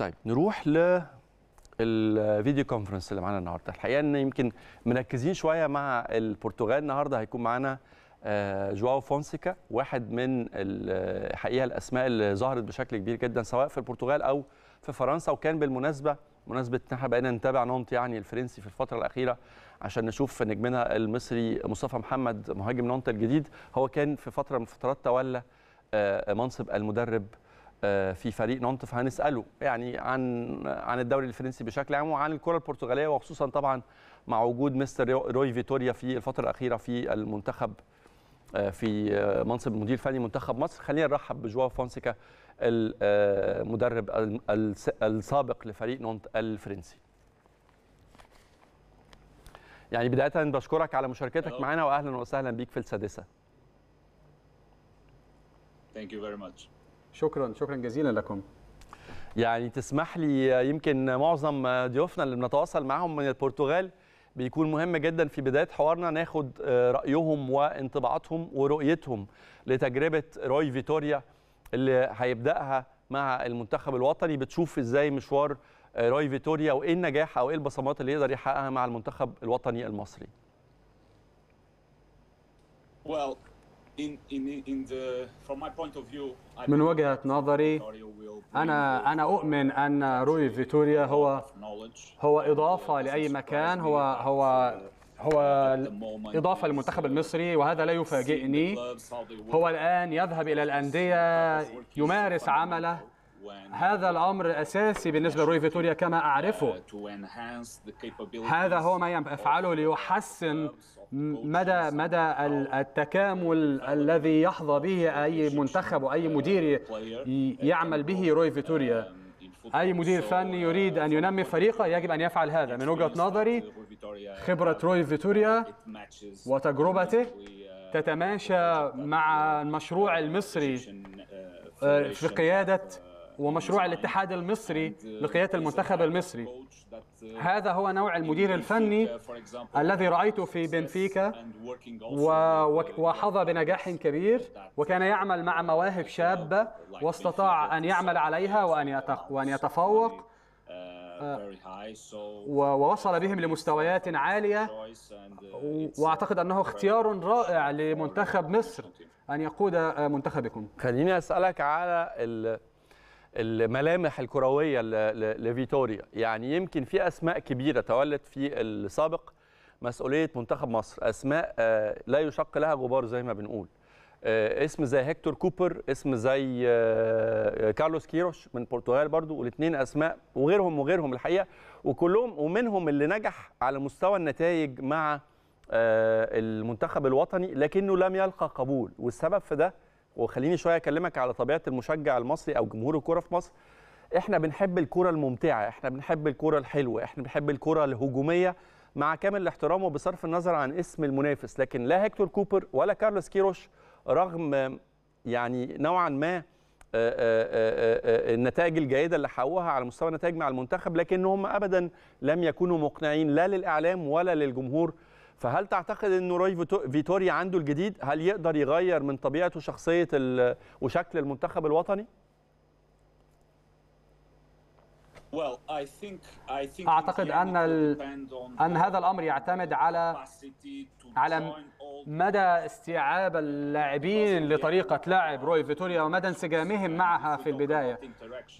طيب نروح ل الفيديو كونفرنس اللي معانا النهارده الحقيقه ان يمكن مركزين شويه مع البرتغال النهارده هيكون معانا آه، جواو فونسيكا واحد من الحقيقه الاسماء اللي ظهرت بشكل كبير جدا سواء في البرتغال او في فرنسا وكان بالمناسبه مناسبه ان احنا بقينا نتابع نونت يعني الفرنسي في الفتره الاخيره عشان نشوف نجمنا المصري مصطفى محمد مهاجم نونت الجديد هو كان في فتره من فترات تولى آه، منصب المدرب آه، في فريق نونت هنساله يعني عن عن الدوري الفرنسي بشكل عام وعن الكره البرتغاليه وخصوصا طبعا مع وجود مستر روي فيتوريا في الفتره الاخيره في المنتخب آه، في آه، منصب مدير فني منتخب مصر خلينا نرحب بجواو فونسيكا المدرب السابق لفريق نونت الفرنسي يعني بدايه بشكرك على مشاركتك معنا واهلا وسهلا بيك في السادسه Thank you very much. شكرا شكرا جزيلا لكم يعني تسمح لي يمكن معظم ضيوفنا اللي بنتواصل معهم من البرتغال بيكون مهم جدا في بدايه حوارنا ناخد آه، رايهم وانطباعاتهم ورؤيتهم لتجربه روي فيتوريا اللي هيبداها مع المنتخب الوطني بتشوف ازاي مشوار آه، روي فيتوريا وايه النجاح او ايه البصمات اللي يقدر يحققها مع المنتخب الوطني المصري. Well. من وجهة نظري أنا أنا أؤمن أن روي فيتوريا هو هو إضافة لأي مكان هو هو هو إضافة للمنتخب المصري وهذا لا يفاجئني هو الآن يذهب إلى الأندية يمارس عمله هذا الأمر أساسي بالنسبة لروي فيتوريا كما أعرفه هذا هو ما يفعله ليحسن مدى مدى التكامل الذي يحظى به أي منتخب وأي مدير يعمل به روي فيتوريا أي مدير فني يريد أن ينمي فريقه يجب أن يفعل هذا من وجهة نظري خبرة روي فيتوريا وتجربته تتماشى مع المشروع المصري آه، في قيادة ومشروع الاتحاد المصري uh, لقياده المنتخب المصري uh, هذا هو نوع المدير الفني الذي رايته في بنفيكا uh, وحظى بنجاح كبير وكان يعمل مع مواهب شابه واستطاع ان يعمل عليها وان وان يتفوق آه. ووصل بهم لمستويات عالية وأعتقد أنه اختيار رائع لمنتخب مصر أن يقود آه، منتخبكم خليني أسألك على الملامح الكرويه لفيتوريا يعني يمكن في اسماء كبيره تولت في السابق مسؤوليه منتخب مصر اسماء آه، لا يشق لها غبار زي ما بنقول آه، اسم زي هيكتور كوبر اسم زي آه، كارلوس كيروش من البرتغال برضو والاثنين اسماء وغيرهم وغيرهم الحقيقه وكلهم ومنهم اللي نجح على مستوى النتائج مع المنتخب الوطني لكنه لم يلقى قبول والسبب في ده وخليني شويه اكلمك على طبيعه المشجع المصري او جمهور الكوره في مصر احنا بنحب الكوره الممتعه احنا بنحب الكوره الحلوه احنا بنحب الكوره الهجوميه مع كامل الاحترام وبصرف النظر عن اسم المنافس لكن لا هيكتور كوبر ولا كارلوس كيروش رغم يعني نوعا ما آه، آه، آه، النتائج الجيده اللي حققوها على مستوى النتائج مع المنتخب لكنهم ابدا لم يكونوا مقنعين لا للاعلام ولا للجمهور فهل تعتقد انه روي فيتوريا عنده الجديد هل يقدر يغير من طبيعته وشخصيه وشكل المنتخب الوطني اعتقد ان ال... ان هذا الامر يعتمد على على مدى استيعاب اللاعبين لطريقه لعب روي فيتوريا ومدى انسجامهم معها في البدايه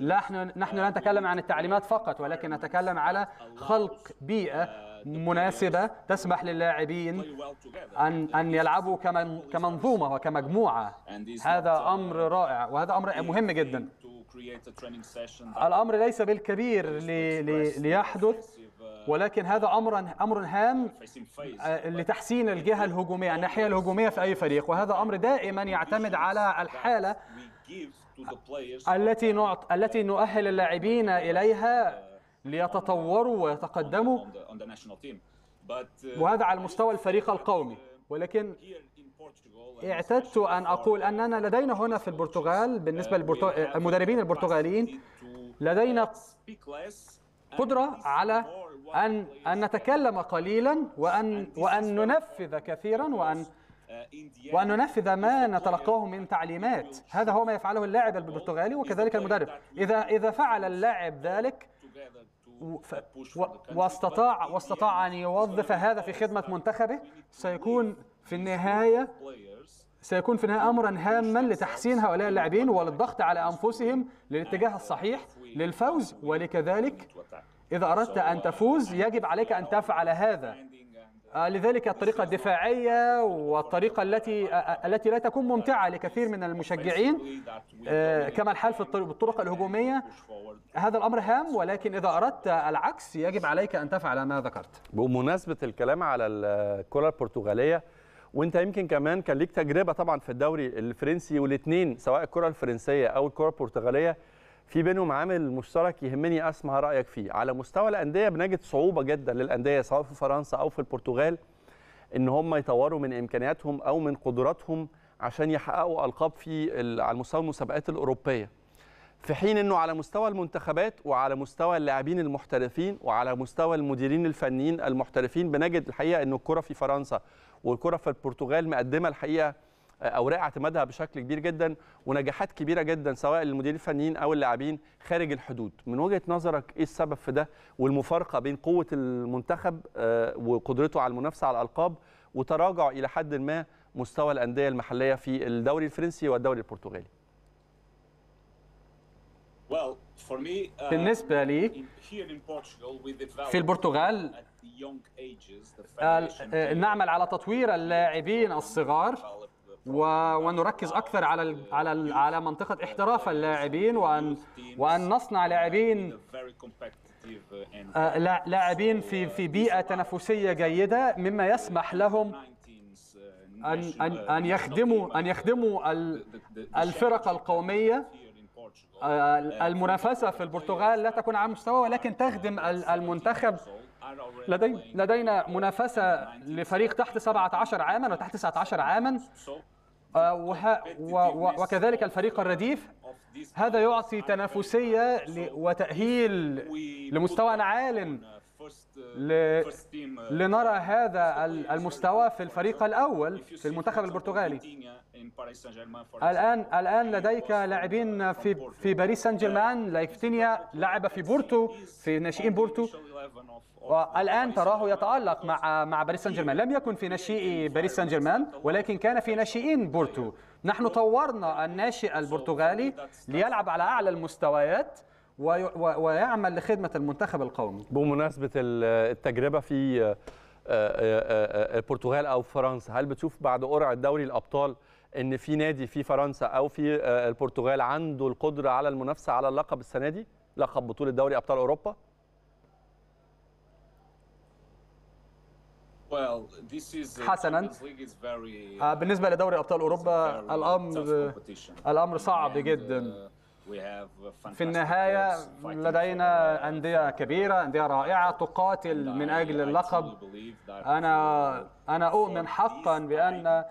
نحن نحن لا نتكلم عن التعليمات فقط ولكن نتكلم على خلق بيئه uh, مناسبة تسمح للاعبين أن أن يلعبوا كمنظومة وكمجموعة هذا أمر رائع وهذا أمر مهم جدا الأمر ليس بالكبير لي لي uh, ليحدث uh, ولكن هذا أمر أمر هام uh, آه، لتحسين الجهة الهجومية الناحية الهجومية في أي فريق وهذا أمر دائما يعتمد على الحالة التي نعط التي نؤهل اللاعبين إليها ليتطوروا ويتقدموا uh, وهذا على مستوى الفريق القومي uh, ولكن اعتدت ان اقول اننا لدينا هنا في البرتغال بالنسبه uh, للمدربين البرتغاليين لدينا قدره على ان ان نتكلم قليلا وان وان ننفذ كثيرا وان وأن ننفذ ما نتلقاه من تعليمات هذا هو ما يفعله اللاعب البرتغالي وكذلك المدرب إذا إذا فعل اللاعب ذلك واستطاع واستطاع ان يوظف هذا في خدمه منتخبه سيكون في النهايه سيكون في النهايه امرا هاما لتحسين هؤلاء اللاعبين وللضغط على انفسهم للاتجاه الصحيح للفوز ولكذلك اذا اردت ان uh, تفوز يجب عليك ان تفعل هذا آه، لذلك الطريقة الدفاعية والطريقة التي آه، آه، التي لا تكون ممتعة لكثير من المشجعين كما الحال في الطرق الهجومية هذا الأمر هام ولكن إذا أردت العكس يجب عليك أن تفعل ما ذكرت بمناسبة الكلام على الكرة البرتغالية وانت يمكن كمان كان ليك تجربه طبعا في الدوري الفرنسي والاثنين سواء الكره الفرنسيه او الكره البرتغاليه في بينهم عامل مشترك يهمني اسمع رايك فيه على مستوى الانديه بنجد صعوبه جدا للانديه سواء في فرنسا او في البرتغال ان هم يطوروا من امكانياتهم او من قدراتهم عشان يحققوا القاب في على مستوى المسابقات الاوروبيه في حين انه على مستوى المنتخبات وعلى مستوى اللاعبين المحترفين وعلى مستوى المديرين الفنيين المحترفين بنجد الحقيقه انه الكره في فرنسا والكره في البرتغال مقدمه الحقيقه اوراق اعتمادها بشكل كبير جدا ونجاحات كبيره جدا سواء للمديرين الفنيين او اللاعبين خارج الحدود من وجهه نظرك ايه السبب في ده والمفارقه بين قوه المنتخب آه، وقدرته على المنافسه على الالقاب وتراجع الى حد ما مستوى الانديه المحليه في الدوري الفرنسي والدوري البرتغالي uh, بالنسبة لي في البرتغال آه، نعمل على تطوير اللاعبين الصغار و... ونركز اكثر على ال... على ال... على منطقه احتراف اللاعبين وان وان نصنع لاعبين آه، لاعبين في في بيئه تنافسيه جيده مما يسمح لهم ان ان ان يخدموا ان يخدموا الفرق القوميه آه، المنافسه في البرتغال لا تكون على مستوى ولكن تخدم المنتخب لدي لدينا منافسه لفريق تحت 17 عاما وتحت 19 عاما آه، وكذلك الفريق الرديف هذا يعطي تنافسيه وتاهيل لمستوى عال Uh, uh, لنرى هذا المستوى في الفريق الأول في المنتخب البرتغالي الآن الآن لديك لاعبين في في باريس سان جيرمان لايفتينيا لعب في بورتو في ناشئين بورتو والآن تراه يتألق مع مع باريس سان جيرمان لم يكن في ناشئي باريس سان جيرمان ولكن كان في ناشئين بورتو نحن طورنا الناشئ البرتغالي ليلعب على أعلى المستويات ويعمل لخدمه المنتخب القومي. بمناسبه التجربه في آه، آه، آه، البرتغال او فرنسا، هل بتشوف بعد قرعه دوري الابطال ان في نادي في فرنسا او في البرتغال عنده القدره على المنافسه على اللقب السنه دي؟ لقب بطوله دوري ابطال اوروبا؟ حسنا بالنسبه لدوري ابطال اوروبا الامر الامر صعب جدا uh, في النهاية لدينا أندية كبيرة أندية رائعة تقاتل من أجل اللقب أنا أنا أؤمن حقا بأن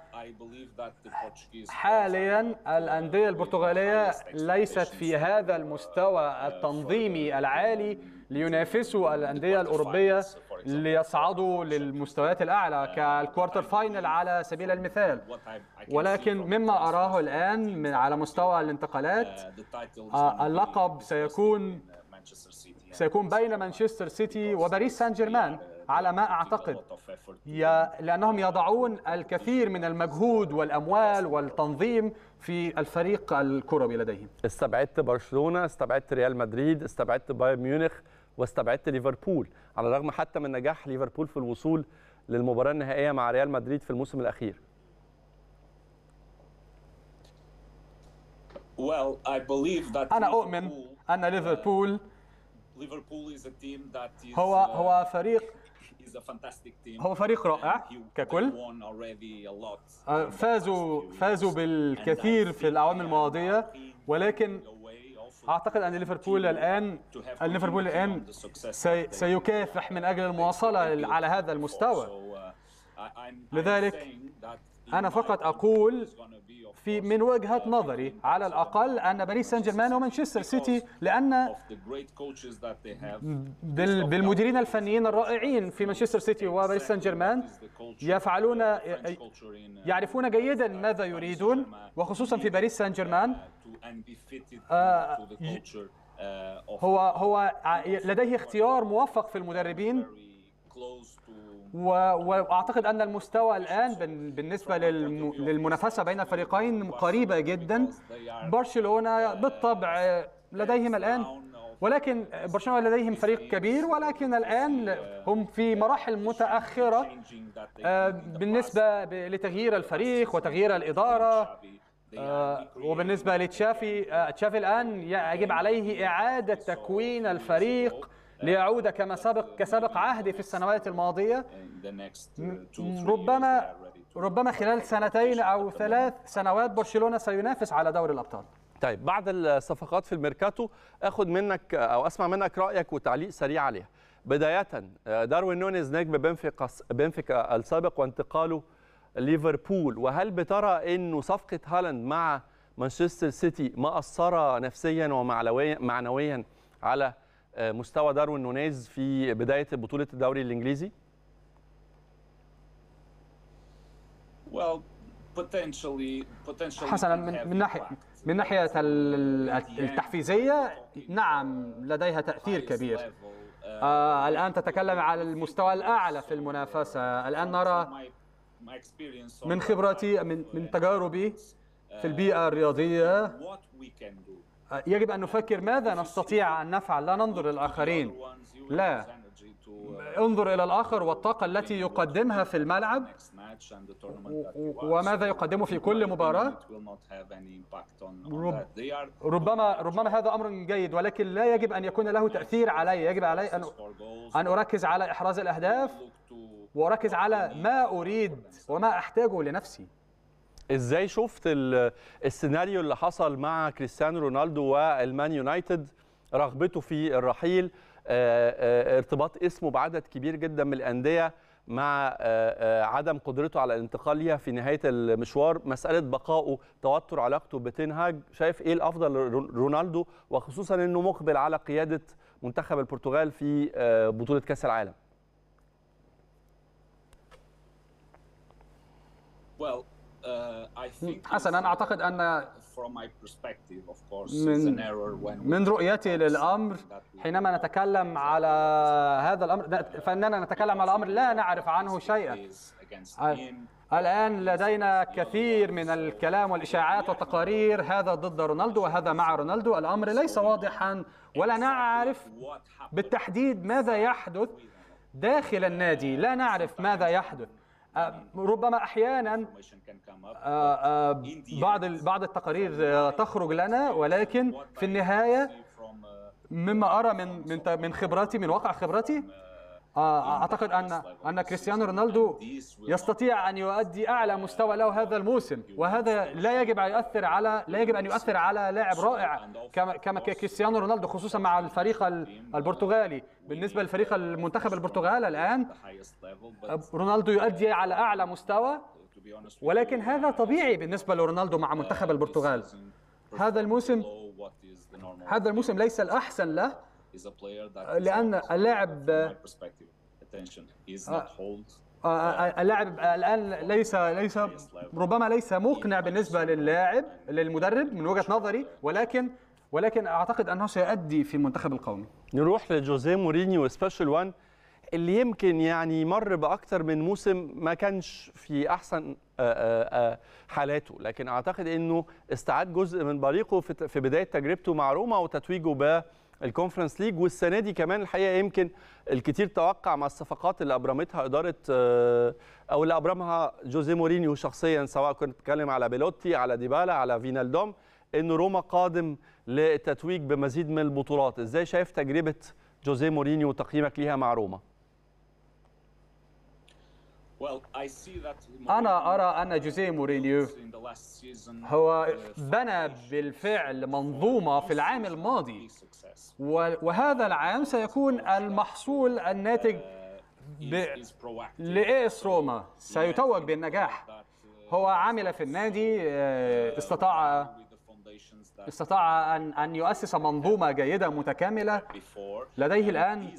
حاليا الأندية البرتغالية ليست في هذا المستوى التنظيمي العالي لينافسوا الأندية الأوروبية ليصعدوا للمستويات الأعلى كالكوارتر فاينل على سبيل المثال ولكن مما أراه الآن من على مستوى الانتقالات آه، اللقب سيكون سيكون بين مانشستر سيتي وباريس سان جيرمان على ما أعتقد لأنهم يضعون الكثير من المجهود والأموال والتنظيم في الفريق الكروي لديهم استبعدت برشلونة استبعدت ريال مدريد استبعدت بايرن ميونخ واستبعدت ليفربول على الرغم حتى من نجاح ليفربول في الوصول للمباراه النهائيه مع ريال مدريد في الموسم الاخير انا اؤمن ان ليفربول هو uh, هو فريق هو فريق رائع ككل آه، فازوا فازوا بالكثير في الاعوام الماضيه ولكن اعتقد ان ليفربول الان ليفربول الان سي سيكافح من اجل المواصله على هذا المستوى uh, لذلك أنا فقط أقول في من وجهة نظري على الأقل أن باريس سان جيرمان ومانشستر سيتي لأن بالمديرين الفنيين الرائعين في مانشستر سيتي وباريس سان جيرمان يفعلون يعرفون جيدا ماذا يريدون وخصوصا في باريس سان جيرمان آه، هو هو لديه اختيار موفق في المدربين واعتقد ان المستوى الان بالنسبه للمنافسه بين الفريقين قريبه جدا برشلونه بالطبع لديهم الان ولكن برشلونه لديهم فريق كبير ولكن الان هم في مراحل متاخره آه، بالنسبه لتغيير الفريق وتغيير الاداره آه، وبالنسبه لتشافي آه، تشافي الان يجب عليه اعاده تكوين الفريق ليعود كما سبق كسبق عهدي في السنوات الماضية ربما ربما خلال سنتين أو ثلاث سنوات برشلونة سينافس على دوري الأبطال طيب بعد الصفقات في الميركاتو اخد منك او اسمع منك رايك وتعليق سريع عليها بدايه داروين نونيز نجم بنفيكا بنفيكا السابق وانتقاله ليفربول وهل بترى انه صفقه هالاند مع مانشستر سيتي ما اثر نفسيا ومعنويا معنويا على آه، مستوى داروين نونيز في بدايه بطوله الدوري الانجليزي؟ حسنا من, ناحيه من ناحيه التحفيزيه نعم لديها تاثير كبير uh, آه الان تتكلم على المستوى الاعلى في المنافسه الان نرى من خبرتي من من uh, تجاربي في البيئه الرياضيه يجب أن نفكر ماذا نستطيع أن نفعل لا ننظر للآخرين لا انظر إلى الآخر والطاقة التي يقدمها في الملعب وماذا يقدمه في كل مباراة ربما ربما هذا أمر جيد ولكن لا يجب أن يكون له تأثير علي يجب علي أن أن أركز على إحراز الأهداف وأركز على ما أريد وما أحتاجه لنفسي ازاي شفت السيناريو اللي حصل مع كريستيانو رونالدو والمان يونايتد رغبته في الرحيل آه، آه، ارتباط اسمه بعدد كبير جدا من الانديه مع آه، عدم قدرته على الانتقال ليها في نهايه المشوار مساله بقائه توتر علاقته بتنهاج شايف ايه الافضل رونالدو وخصوصا انه مقبل على قياده منتخب البرتغال في بطوله كاس العالم well Uh, حسنا uh, اعتقد ان من, من رؤيتي للامر حينما نتكلم على هذا الامر فاننا نتكلم على امر لا نعرف عنه شيئا الآن لدينا كثير من الكلام والإشاعات والتقارير هذا ضد رونالدو وهذا مع رونالدو الأمر ليس واضحا ولا نعرف بالتحديد ماذا يحدث داخل النادي لا نعرف ماذا يحدث آه، ربما احيانا آه، آه، بعض بعض التقارير تخرج لنا ولكن في النهايه مما ارى من من خبراتي من واقع خبراتي آه، اعتقد ان ان كريستيانو رونالدو يستطيع ان يؤدي اعلى مستوى له هذا الموسم وهذا لا يجب ان يؤثر على لا يجب ان يؤثر على لاعب رائع كما كما كريستيانو رونالدو خصوصا مع الفريق البرتغالي بالنسبه لفريق المنتخب البرتغال الان رونالدو يؤدي على اعلى مستوى ولكن هذا طبيعي بالنسبه لرونالدو مع منتخب البرتغال هذا الموسم هذا الموسم ليس الاحسن له is a player that لان اللاعب آه. آه، آه، اللاعب الان ليس ليس ربما ليس مقنع بالنسبه للاعب للمدرب من وجهه نظري ولكن ولكن اعتقد انه سيؤدي في المنتخب القومي نروح لجوزيه مورينيو سبيشال 1 اللي يمكن يعني مر باكثر من موسم ما كانش في احسن حالاته لكن اعتقد انه استعاد جزء من بريقه في بدايه تجربته مع روما وتتويجه الكونفرنس ليج والسنه دي كمان الحقيقه يمكن الكتير توقع مع الصفقات اللي ابرمتها اداره آه، او اللي ابرمها جوزي مورينيو شخصيا سواء كنت بتكلم على بيلوتي على ديبالا على فينالدوم ان روما قادم للتتويج بمزيد من البطولات ازاي شايف تجربه جوزي مورينيو وتقييمك ليها مع روما أنا أرى أن uh, جوزيه موريليو هو uh, بنى بالفعل منظومة في العام الماضي وهذا العام سيكون المحصول uh, الناتج ب... لإيس روما سيتوج بالنجاح هو عمل في النادي آه، استطاع استطاع أن أن يؤسس منظومة جيدة متكاملة لديه الآن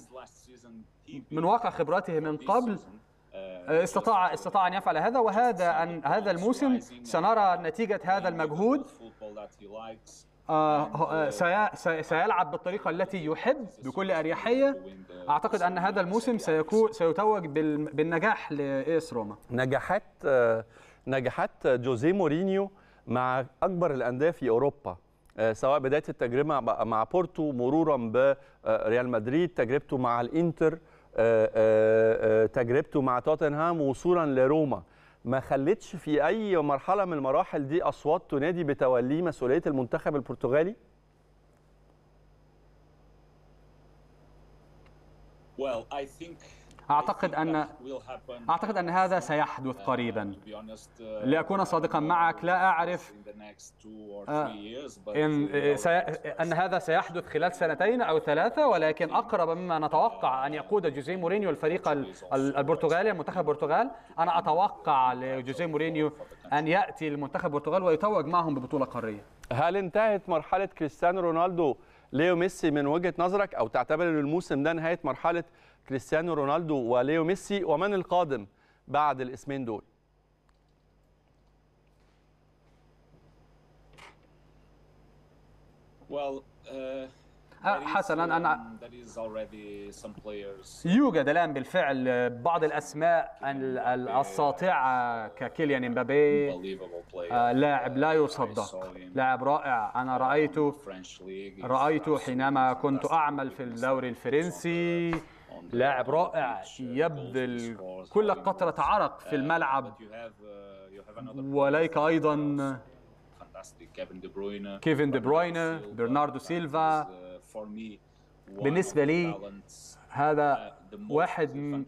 من واقع خبراته من قبل آه، استطاع استطاع ان يفعل هذا وهذا أن هذا الموسم سنرى نتيجه هذا المجهود آه، آه، سيلعب بالطريقة التي يحب بكل أريحية أعتقد أن هذا الموسم سيكون سيتوج بالنجاح لإيس روما نجاحات نجاحات جوزيه مورينيو مع أكبر الأندية في أوروبا سواء بداية التجربة مع بورتو مرورا بريال مدريد تجربته مع الإنتر آه، آه، آه، تجربته مع توتنهام وصولا لروما ما خلتش في اي مرحله من المراحل دي اصوات تنادي بتوليه مسؤوليه المنتخب البرتغالي well i think أعتقد أن أعتقد أن هذا سيحدث قريبا لأكون صادقا معك لا أعرف آه، إن أن هذا سيحدث خلال سنتين أو ثلاثة ولكن أقرب مما نتوقع أن يقود جوزي مورينيو الفريق البرتغالي المنتخب البرتغال أنا أتوقع لجوزي مورينيو أن يأتي المنتخب البرتغال ويتوج معهم ببطولة قارية هل انتهت مرحلة كريستيانو رونالدو ليو ميسي من وجهة نظرك أو تعتبر أن الموسم ده نهاية مرحلة كريستيانو رونالدو وليو ميسي ومن القادم بعد الاسمين دول Well, آه، uh... حسنا انا يوجد الان بالفعل بعض الاسماء الساطعه ككيليان امبابي آه، لاعب لا يصدق لاعب رائع انا رايته رايته حينما كنت اعمل في الدوري الفرنسي لاعب رائع يبذل كل قطرة عرق في الملعب وليك أيضا كيفن دي بروين برناردو سيلفا بالنسبة لي هذا واحد من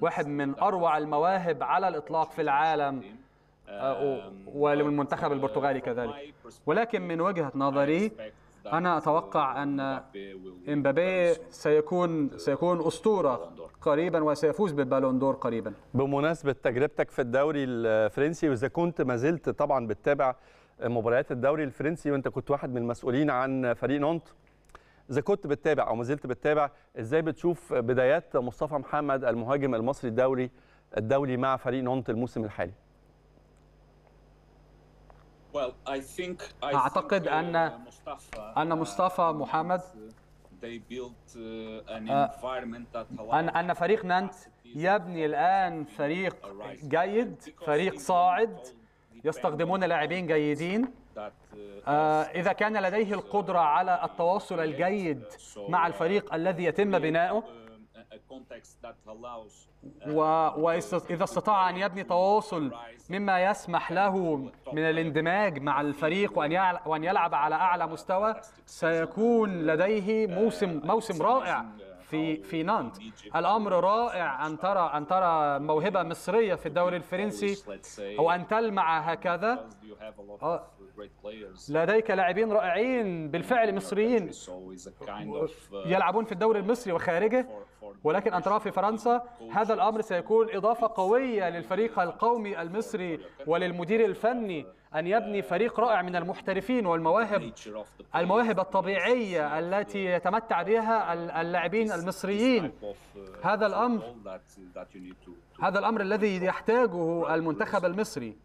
واحد من أروع المواهب على الإطلاق في العالم آه، وللمنتخب البرتغالي كذلك ولكن من وجهة نظري أنا أتوقع أن إمبابي سيكون سيكون أسطورة قريبا وسيفوز بالبالون دور قريبا بمناسبة تجربتك في الدوري الفرنسي وإذا كنت ما زلت طبعا بتتابع مباريات الدوري الفرنسي وأنت كنت واحد من المسؤولين عن فريق نونت إذا كنت بتتابع أو ما زلت بتتابع إزاي بتشوف بدايات مصطفى محمد المهاجم المصري الدوري الدولي مع فريق نونت الموسم الحالي اعتقد uh, ان uh, ان مصطفى محمد uh, ان ان فريق نانت يبني الان فريق جيد فريق صاعد يستخدمون لاعبين جيدين آه، إذا كان لديه القدرة على التواصل الجيد مع الفريق الذي يتم بناؤه Uh, وإذا استطاع أن يبني تواصل مما يسمح له من الاندماج مع الفريق وأن يلعب على أعلى مستوى سيكون لديه uh, موسم uh, موسم رائع في في نانت الامر رائع ان ترى ان ترى موهبه مصريه في الدوري الفرنسي او ان تلمع هكذا آه. لديك لاعبين رائعين بالفعل مصريين uh, يلعبون في الدوري المصري وخارجه ولكن ان تراه في فرنسا هذا الامر سيكون اضافه قويه للفريق القومي المصري وللمدير الفني أن يبني فريق رائع من المحترفين والمواهب المواهب الطبيعية التي يتمتع بها اللاعبين المصريين هذا الأمر هذا الأمر الذي يحتاجه المنتخب المصري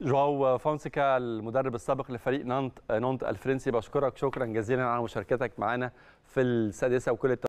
جواو فونسيكا المدرب السابق لفريق نانت نونت الفرنسي بشكرك شكرا جزيلا على مشاركتك معنا في السادسه وكل التوقيت